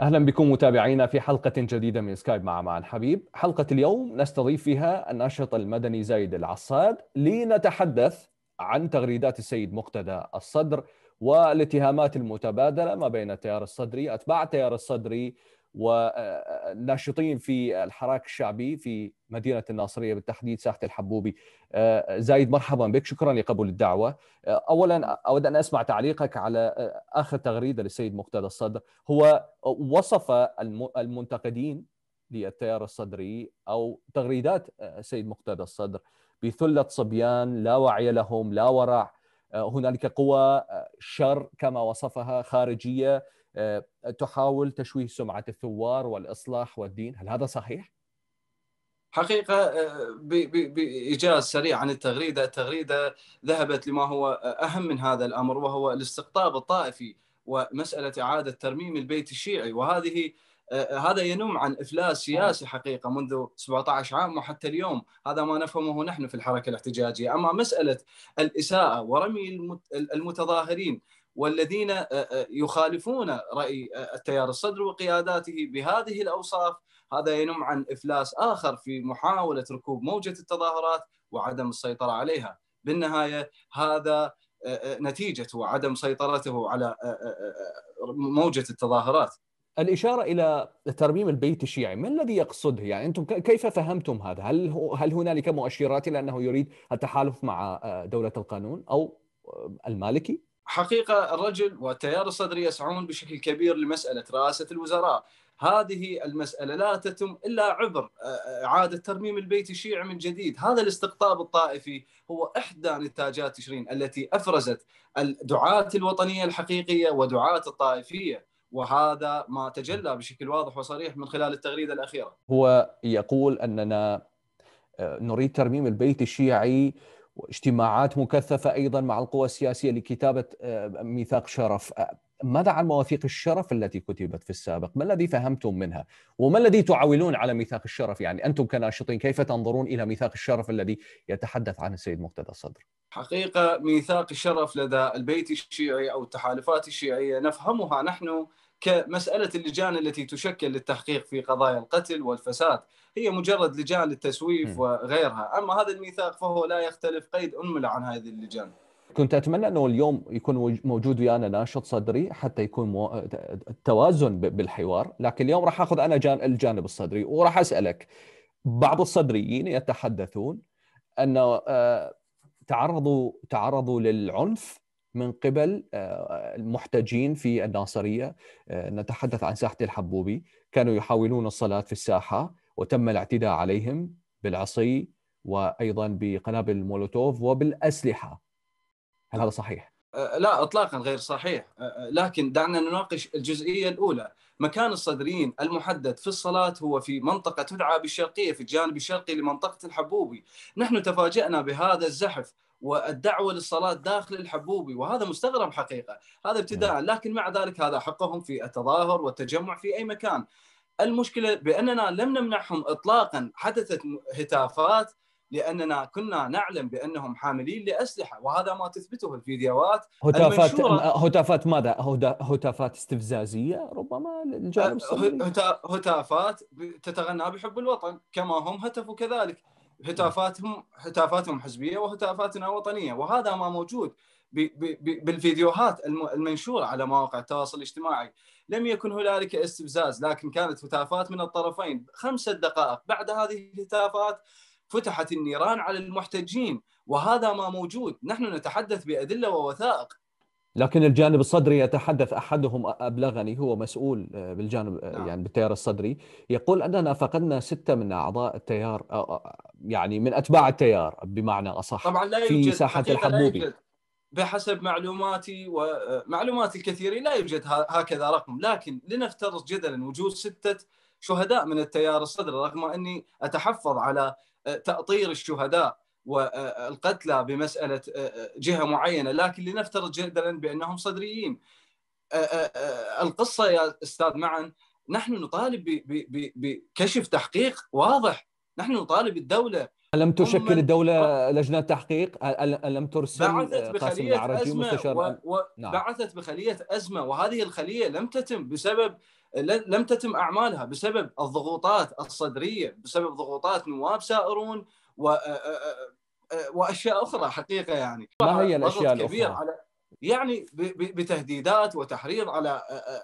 اهلا بكم متابعينا في حلقه جديده من سكايب مع مع الحبيب، حلقه اليوم نستضيف فيها الناشط المدني زايد العصاد لنتحدث عن تغريدات السيد مقتدى الصدر والاتهامات المتبادله ما بين التيار الصدري، اتباع التيار الصدري وناشطين في الحراك الشعبي في مدينة الناصرية بالتحديد ساحة الحبوبي آه، زايد مرحبا بك شكرا لقبول الدعوة آه، أولا أود أن أسمع تعليقك على آه، آخر تغريدة للسيد مقتدى الصدر هو وصف المنتقدين للتيار الصدري أو تغريدات السيد مقتدى الصدر بثلة صبيان لا وعي لهم لا ورع هنالك قوى شر كما وصفها خارجية آه، تحاول تشويه سمعه الثوار والاصلاح والدين، هل هذا صحيح؟ حقيقة آه، بإيجاز سريع عن التغريدة التغريدة ذهبت لما هو أهم من هذا الأمر وهو الاستقطاب الطائفي ومسألة إعادة ترميم البيت الشيعي وهذه آه، هذا ينم عن افلاس سياسي حقيقه منذ 17 عام وحتى اليوم هذا ما نفهمه نحن في الحركه الاحتجاجيه اما مساله الاساءه ورمي المتظاهرين والذين آه، آه، يخالفون راي آه، التيار الصدر وقياداته بهذه الاوصاف هذا ينم عن افلاس اخر في محاوله ركوب موجه التظاهرات وعدم السيطره عليها بالنهايه هذا نتيجه وعدم سيطرته على موجه التظاهرات الاشاره الى ترميم البيت الشيعي، ما الذي يقصده؟ يعني انتم كيف فهمتم هذا؟ هل هل هنالك مؤشرات لانه انه يريد التحالف مع دوله القانون او المالكي؟ حقيقه الرجل والتيار الصدري يسعون بشكل كبير لمساله رئاسه الوزراء هذه المساله لا تتم الا عبر آه، آه، اعاده ترميم البيت الشيعي من جديد، هذا الاستقطاب الطائفي هو احدى نتاجات تشرين التي افرزت الدعاه الوطنيه الحقيقيه ودعاه الطائفيه، وهذا ما تجلى بشكل واضح وصريح من خلال التغريده الاخيره. هو يقول اننا آه، نريد ترميم البيت الشيعي واجتماعات مكثفة أيضا مع القوى السياسية لكتابة آه، ميثاق شرف آه، ماذا عن مواثيق الشرف التي كتبت في السابق ما الذي فهمتم منها وما الذي تعولون على ميثاق الشرف يعني أنتم كناشطين كيف تنظرون إلى ميثاق الشرف الذي يتحدث عن السيد مقتدى الصدر حقيقة ميثاق الشرف لدى البيت الشيعي أو التحالفات الشيعية نفهمها نحن كمساله اللجان التي تشكل للتحقيق في قضايا القتل والفساد هي مجرد لجان للتسويف وغيرها، اما هذا الميثاق فهو لا يختلف قيد انمل عن هذه اللجان. كنت اتمنى انه اليوم يكون موجود ويانا ناشط صدري حتى يكون مو... التوازن بالحوار، لكن اليوم راح اخذ انا جان... الجانب الصدري وراح اسالك بعض الصدريين يتحدثون انه آه، تعرضوا تعرضوا للعنف من قبل آه، المحتجين في الناصرية آه، نتحدث عن ساحة الحبوبي كانوا يحاولون الصلاة في الساحة وتم الاعتداء عليهم بالعصي وأيضا بقنابل المولوتوف وبالأسلحة هل هذا صحيح؟ آه، لا اطلاقا غير صحيح لكن دعنا نناقش الجزئيه الاولى مكان الصدريين المحدد في الصلاه هو في منطقه تدعى بالشرقيه في الجانب الشرقي لمنطقه الحبوبي نحن تفاجأنا بهذا الزحف والدعوه للصلاه داخل الحبوبي وهذا مستغرب حقيقه هذا ابتداء نعم. لكن مع ذلك هذا حقهم في التظاهر والتجمع في اي مكان المشكله باننا لم نمنعهم اطلاقا حدثت هتافات لاننا كنا نعلم بانهم حاملين لاسلحه وهذا ما تثبته الفيديوهات هتافات المنشورة. آه، هتافات ماذا؟ هتافات استفزازيه ربما للجانب آه، هتافات تتغنى بحب الوطن كما هم هتفوا كذلك هتافاتهم هتافاتهم حزبيه وهتافاتنا وطنيه وهذا ما موجود بالفيديوهات المنشوره على مواقع التواصل الاجتماعي لم يكن هنالك استفزاز لكن كانت هتافات من الطرفين خمسة دقائق بعد هذه الهتافات فتحت النيران على المحتجين وهذا ما موجود نحن نتحدث بأدلة ووثائق لكن الجانب الصدري يتحدث احدهم ابلغني هو مسؤول آه، بالجانب آه، نعم. يعني بالتيار الصدري يقول اننا فقدنا سته من اعضاء التيار يعني من اتباع التيار بمعنى اصح طبعا لا يوجد في ساحه الحبوبي بحسب معلوماتي ومعلومات آه، الكثيرين لا يوجد هكذا رقم لكن لنفترض جدلا وجود سته شهداء من التيار الصدري رغم اني اتحفظ على تاطير الشهداء والقتلى بمساله آه، آه، جهه معينه لكن لنفترض جدلا بانهم صدريين آه، القصه يا استاذ معن نحن نطالب بكشف تحقيق واضح نحن نطالب الدوله ألم تشكل الدولة لجنة تحقيق؟ ألم ترسل بعثت بخلية قاسم أزمة و... و... نعم. بعثت بخلية أزمة وهذه الخلية لم تتم بسبب لم تتم أعمالها بسبب الضغوطات الصدرية بسبب ضغوطات نواب سائرون و آه، واشياء اخرى حقيقه يعني ما هي الاشياء كبير الاخرى؟ على يعني بتهديدات وتحريض على آه، آه،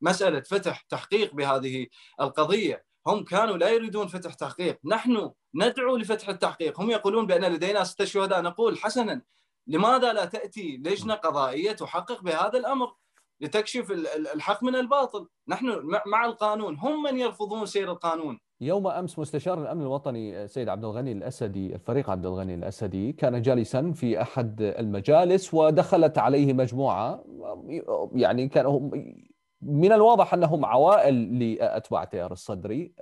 مساله فتح تحقيق بهذه القضيه هم كانوا لا يريدون فتح تحقيق نحن ندعو لفتح التحقيق هم يقولون بأن لدينا ستة شهداء نقول حسنا لماذا لا تأتي لجنة قضائية تحقق بهذا الأمر لتكشف الحق من الباطل نحن مع القانون هم من يرفضون سير القانون يوم امس مستشار الامن الوطني سيد عبد الغني الاسدي الفريق عبد الغني الاسدي كان جالسا في احد المجالس ودخلت عليه مجموعه يعني كانوا من الواضح انهم عوائل لاتباع تيار الصدري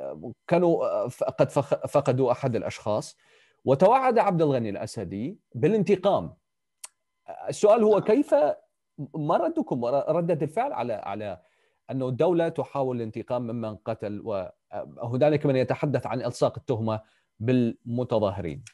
كانوا قد فقدوا احد الاشخاص وتوعد عبد الغني الاسدي بالانتقام السؤال هو كيف ما ردكم رده الفعل على على انه الدوله تحاول الانتقام ممن قتل و هنالك من يتحدث عن الصاق التهمه بالمتظاهرين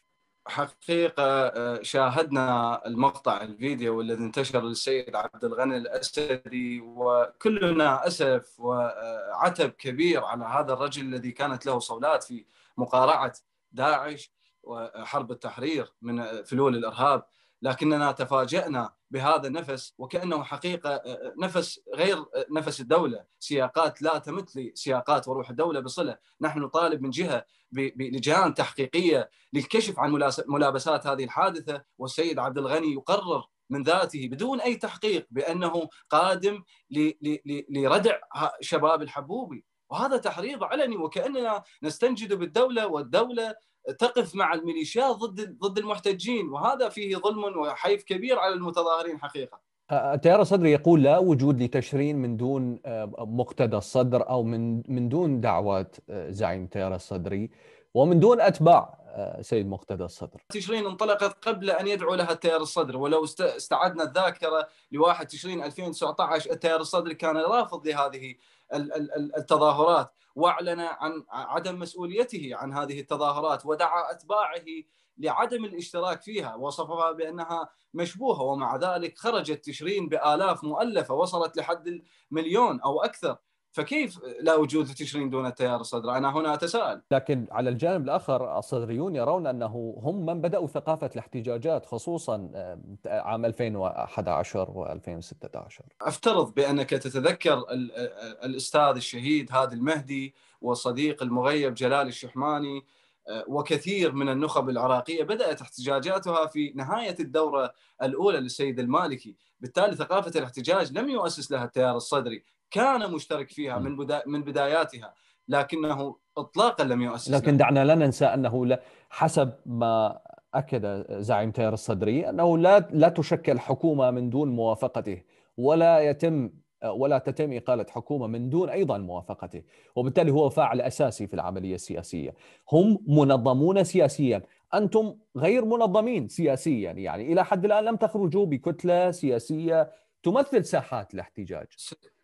حقيقه آه، شاهدنا المقطع الفيديو الذي انتشر للسيد عبد الغني الاسدي وكلنا اسف وعتب كبير على هذا الرجل الذي كانت له صولات في مقارعه داعش وحرب التحرير من فلول الارهاب لكننا تفاجأنا بهذا النفس وكانه حقيقه آه، آه، نفس غير آه، نفس الدوله، سياقات لا تمت لسياقات وروح الدوله بصله، نحن نطالب من جهه بلجان تحقيقيه للكشف عن ملابسات هذه الحادثه والسيد عبد الغني يقرر من ذاته بدون اي تحقيق بانه قادم لردع شباب الحبوبي وهذا تحريض علني وكاننا نستنجد بالدوله والدوله تقف مع الميليشيات ضد ضد المحتجين وهذا فيه ظلم وحيف كبير على المتظاهرين حقيقه. التيار الصدري يقول لا وجود لتشرين من دون مقتدى الصدر او من من دون دعوات زعيم التيار الصدري ومن دون اتباع سيد مقتدى الصدر. تشرين انطلقت قبل ان يدعو لها التيار الصدر ولو استعدنا الذاكره لواحد تشرين 2019 التيار الصدري كان رافض لهذه التظاهرات واعلن عن عدم مسؤوليته عن هذه التظاهرات ودعا اتباعه لعدم الاشتراك فيها وصفها بانها مشبوهه ومع ذلك خرجت تشرين بالاف مؤلفه وصلت لحد المليون او اكثر فكيف لا وجود لتشرين دون التيار الصدر انا هنا اتساءل لكن على الجانب الاخر الصدريون يرون انه هم من بداوا ثقافه الاحتجاجات خصوصا آه، عام 2011 و2016 افترض بانك تتذكر آه، آه، الاستاذ الشهيد هادي المهدي والصديق المغيب جلال الشحماني وكثير من النخب العراقيه بدات احتجاجاتها في نهايه الدوره الاولى للسيد المالكي، بالتالي ثقافه الاحتجاج لم يؤسس لها التيار الصدري، كان مشترك فيها من بدا من بداياتها لكنه اطلاقا لم يؤسس لكن دعنا لا ننسى انه حسب ما اكد زعيم تيار الصدري انه لا لا تشكل حكومه من دون موافقته ولا يتم ولا تتم إقالة حكومة من دون أيضا موافقته وبالتالي هو فاعل أساسي في العملية السياسية هم منظمون سياسيا أنتم غير منظمين سياسيا يعني إلى حد الآن لم تخرجوا بكتلة سياسية تمثل ساحات الاحتجاج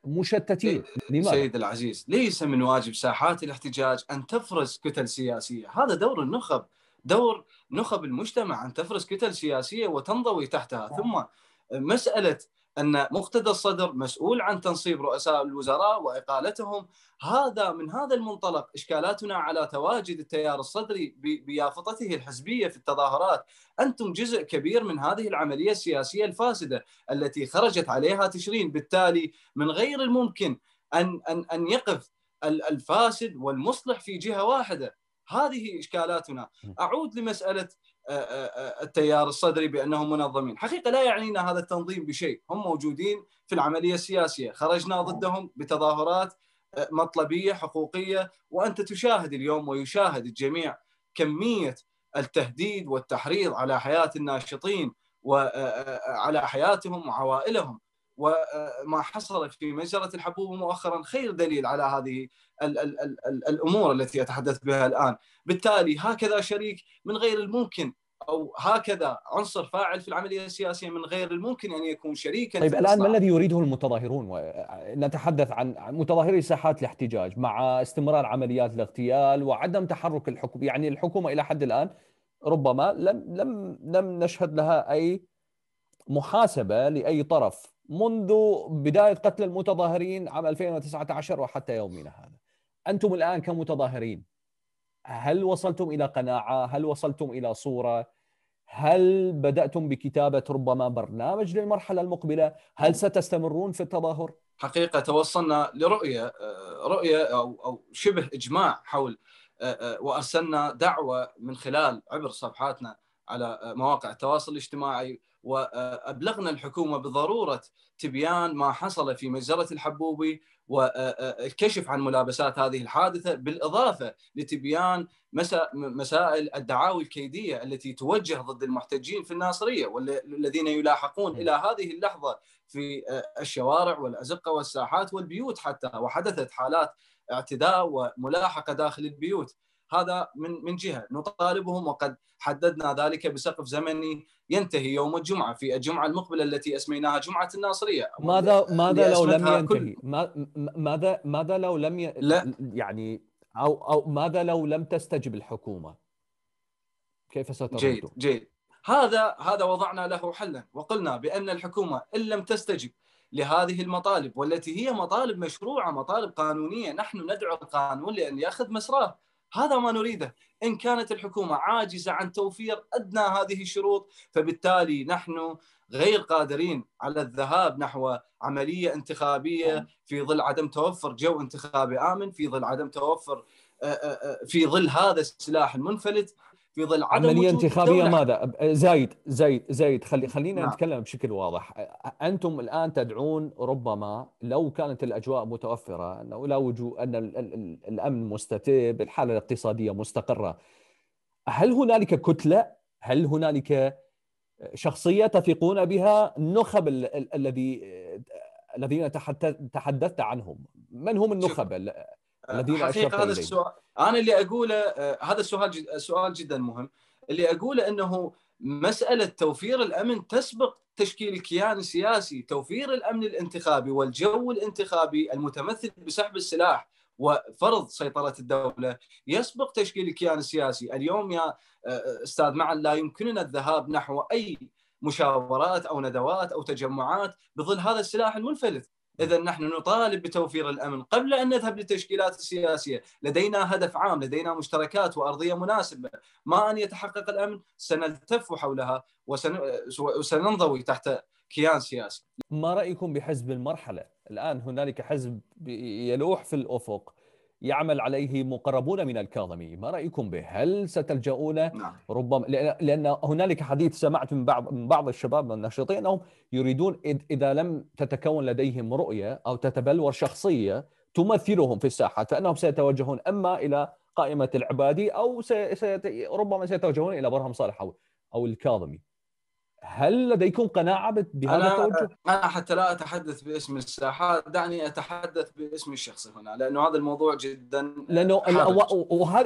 مشتتين إيه، لماذا؟ سيد العزيز ليس من واجب ساحات الاحتجاج أن تفرز كتل سياسية هذا دور النخب دور نخب المجتمع أن تفرز كتل سياسية وتنضوي تحتها نعم. ثم مسألة ان مقتدى الصدر مسؤول عن تنصيب رؤساء الوزراء واقالتهم هذا من هذا المنطلق اشكالاتنا على تواجد التيار الصدري بيافطته الحزبيه في التظاهرات انتم جزء كبير من هذه العمليه السياسيه الفاسده التي خرجت عليها تشرين بالتالي من غير الممكن ان ان ان يقف الفاسد والمصلح في جهه واحده هذه اشكالاتنا اعود لمساله آه، آه، آه، التيار الصدري بانهم منظمين، حقيقه لا يعنينا هذا التنظيم بشيء، هم موجودين في العمليه السياسيه، خرجنا ضدهم بتظاهرات مطلبيه حقوقيه وانت تشاهد اليوم ويشاهد الجميع كميه التهديد والتحريض على حياه الناشطين وعلى حياتهم وعوائلهم وما حصل في مجزرة الحبوب مؤخرا خير دليل على هذه الـ الـ الـ الأمور التي أتحدث بها الآن بالتالي هكذا شريك من غير الممكن أو هكذا عنصر فاعل في العملية السياسية من غير الممكن أن يكون شريكا طيب الآن ما الذي يريده المتظاهرون نتحدث عن متظاهري ساحات الاحتجاج مع استمرار عمليات الاغتيال وعدم تحرك الحكومة يعني الحكومة إلى حد الآن ربما لم لم لم نشهد لها أي محاسبة لأي طرف منذ بدايه قتل المتظاهرين عام 2019 وحتى يومنا هذا. انتم الان كمتظاهرين هل وصلتم الى قناعه؟ هل وصلتم الى صوره؟ هل بداتم بكتابه ربما برنامج للمرحله المقبله؟ هل ستستمرون في التظاهر؟ حقيقه توصلنا لرؤيه آه، رؤيه او او شبه اجماع حول آه، آه، وارسلنا دعوه من خلال عبر صفحاتنا على مواقع التواصل الاجتماعي وابلغنا الحكومه بضروره تبيان ما حصل في مجزره الحبوبي والكشف عن ملابسات هذه الحادثه بالاضافه لتبيان مسائل الدعاوي الكيديه التي توجه ضد المحتجين في الناصريه والذين يلاحقون الى هذه اللحظه في الشوارع والازقه والساحات والبيوت حتى وحدثت حالات اعتداء وملاحقه داخل البيوت هذا من من جهه نطالبهم وقد حددنا ذلك بسقف زمني ينتهي يوم الجمعه في الجمعه المقبله التي اسميناها جمعه الناصريه ماذا ماذا لو لم ينتهي ماذا ماذا لو لم ي... لا. يعني او او ماذا لو لم تستجب الحكومه كيف سترد جيد جيد هذا هذا وضعنا له حلا وقلنا بان الحكومه ان لم تستجب لهذه المطالب والتي هي مطالب مشروعه مطالب قانونيه نحن ندعو القانون لان ياخذ مسراه هذا ما نريده إن كانت الحكومة عاجزة عن توفير أدنى هذه الشروط فبالتالي نحن غير قادرين على الذهاب نحو عملية انتخابية نعم. في ظل عدم توفر جو انتخابي آمن في ظل عدم توفر آه، آه، آه، في ظل هذا السلاح المنفلت في ظل عدم عمليه انتخابيه ماذا زايد زايد زايد خلي خلينا نعم. نتكلم بشكل واضح انتم الان تدعون ربما لو كانت الاجواء متوفره انه لا وجود ان الامن مستتب الحاله الاقتصاديه مستقره هل هنالك كتله هل هنالك شخصيه تثقون بها النخب الذي الذين تحدثت عنهم من هم النخب آه، الذين حقيقه هذا السؤال انا اللي اقوله آه، هذا السؤال جد... سؤال جدا مهم اللي اقوله انه مساله توفير الامن تسبق تشكيل الكيان السياسي، توفير الامن الانتخابي والجو الانتخابي المتمثل بسحب السلاح وفرض سيطره الدوله يسبق تشكيل الكيان السياسي، اليوم يا آه، استاذ معن لا يمكننا الذهاب نحو اي مشاورات او ندوات او تجمعات بظل هذا السلاح المنفلت، إذا نحن نطالب بتوفير الأمن قبل أن نذهب للتشكيلات السياسية لدينا هدف عام لدينا مشتركات وأرضية مناسبة ما أن يتحقق الأمن سنلتف حولها وسننضوي تحت كيان سياسي ما رأيكم بحزب المرحلة؟ الآن هنالك حزب يلوح في الأفق يعمل عليه مقربون من الكاظمي ما رايكم به هل ستلجؤون نعم. ربما لان هنالك حديث سمعت من بعض من بعض الشباب الناشطين انهم يريدون اذا لم تتكون لديهم رؤيه او تتبلور شخصيه تمثلهم في الساحه فانهم سيتوجهون اما الى قائمه العبادي او سي... سي... ربما سيتوجهون الى برهم صالح او الكاظمي هل لديكم قناعة بهذا التوجه؟ أنا حتى لا أتحدث باسم الساحات دعني أتحدث باسمي الشخصي هنا لأنه هذا الموضوع جدا آه، لأنه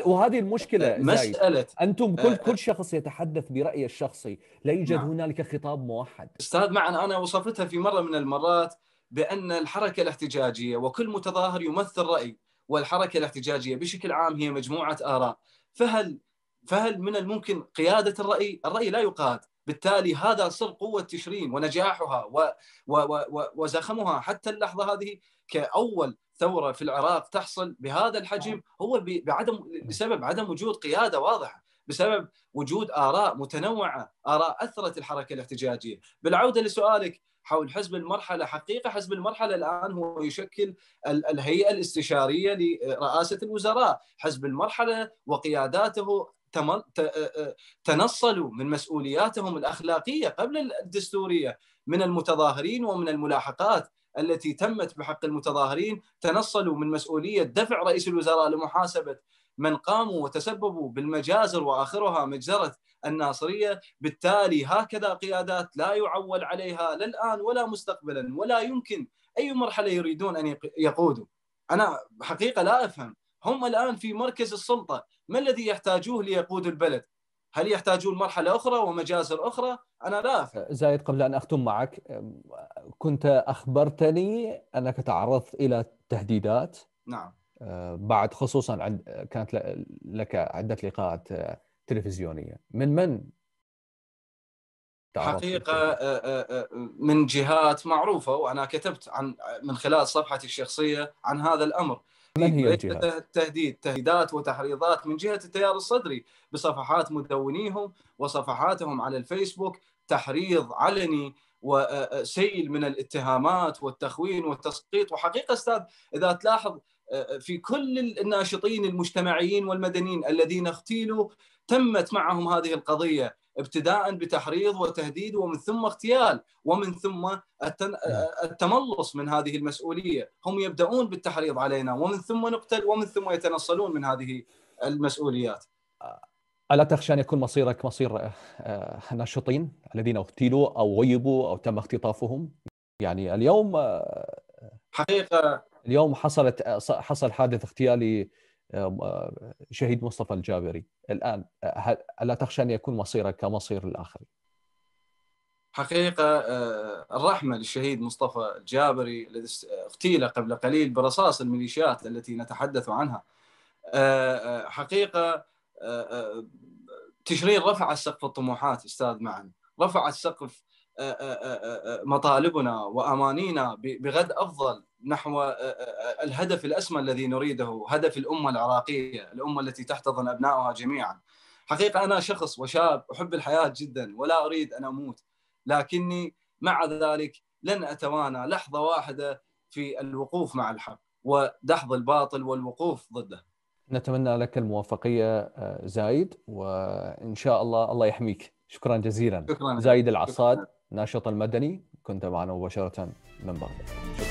وهذه المشكلة مسألة أنتم آه، كل آه. كل شخص يتحدث برأيه الشخصي لا يوجد نعم. هنالك خطاب موحد أستاذ معنا أنا وصفتها في مرة من المرات بأن الحركة الاحتجاجية وكل متظاهر يمثل رأي والحركة الاحتجاجية بشكل عام هي مجموعة آراء فهل فهل من الممكن قيادة الرأي؟ الرأي لا يقاد بالتالي هذا سر قوة تشرين ونجاحها و و و وزخمها حتى اللحظة هذه كأول ثورة في العراق تحصل بهذا الحجم هو بعدم بسبب عدم وجود قيادة واضحة بسبب وجود آراء متنوعة آراء أثرت الحركة الاحتجاجية بالعودة لسؤالك حول حزب المرحلة حقيقة حزب المرحلة الآن هو يشكل الهيئة الاستشارية لرئاسة الوزراء حزب المرحلة وقياداته تنصلوا من مسؤولياتهم الاخلاقيه قبل الدستوريه من المتظاهرين ومن الملاحقات التي تمت بحق المتظاهرين تنصلوا من مسؤوليه دفع رئيس الوزراء لمحاسبه من قاموا وتسببوا بالمجازر واخرها مجزره الناصريه، بالتالي هكذا قيادات لا يعول عليها لا الان ولا مستقبلا ولا يمكن اي مرحله يريدون ان يقودوا. انا حقيقه لا افهم، هم الان في مركز السلطه، ما الذي يحتاجوه ليقودوا البلد؟ هل يحتاجون مرحلة أخرى ومجازر أخرى؟ أنا لا أفهم زايد قبل أن أختم معك كنت أخبرتني أنك تعرضت إلى تهديدات نعم آه، بعد خصوصا عند كانت لك عدة لقاءات آه، تلفزيونية من من؟ حقيقة آه، من جهات معروفة وأنا كتبت عن من خلال صفحتي الشخصية عن هذا الأمر من هي الجهات؟ تهديد تهديدات وتحريضات من جهه التيار الصدري بصفحات مدونيهم وصفحاتهم على الفيسبوك تحريض علني وسيل من الاتهامات والتخوين والتسقيط وحقيقه استاذ اذا تلاحظ في كل الناشطين المجتمعيين والمدنيين الذين اغتيلوا تمت معهم هذه القضيه ابتداء بتحريض وتهديد ومن ثم اغتيال ومن ثم نعم. التملص من هذه المسؤوليه، هم يبداون بالتحريض علينا ومن ثم نقتل ومن ثم يتنصلون من هذه المسؤوليات. الا تخشى ان يكون مصيرك مصير آه، آه، الناشطين الذين اغتيلوا او غيبوا او تم اختطافهم؟ يعني اليوم آه، حقيقه اليوم حصلت حصل حادث اغتيالي آه، شهيد مصطفى الجابري الآن ألا آه، تخشى أن يكون مصيرك كمصير الآخرين حقيقة آه، الرحمة للشهيد مصطفى الجابري الذي اغتيل قبل قليل برصاص الميليشيات التي نتحدث عنها حقيقة تشرين رفع سقف الطموحات أستاذ معن رفع السقف آه، آه، آه، مطالبنا وامانينا بغد افضل نحو الهدف الاسمى الذي نريده هدف الامه العراقيه الامه التي تحتضن ابنائها جميعا حقيقه انا شخص وشاب احب الحياه جدا ولا اريد ان اموت لكني مع ذلك لن اتوانى لحظه واحده في الوقوف مع الحق ودحض الباطل والوقوف ضده نتمنى لك الموفقيه زايد وان شاء الله الله يحميك شكرا جزيلا شكرا زايد العصاد شكرا. الناشط المدني كنت معنا مباشرة من بغداد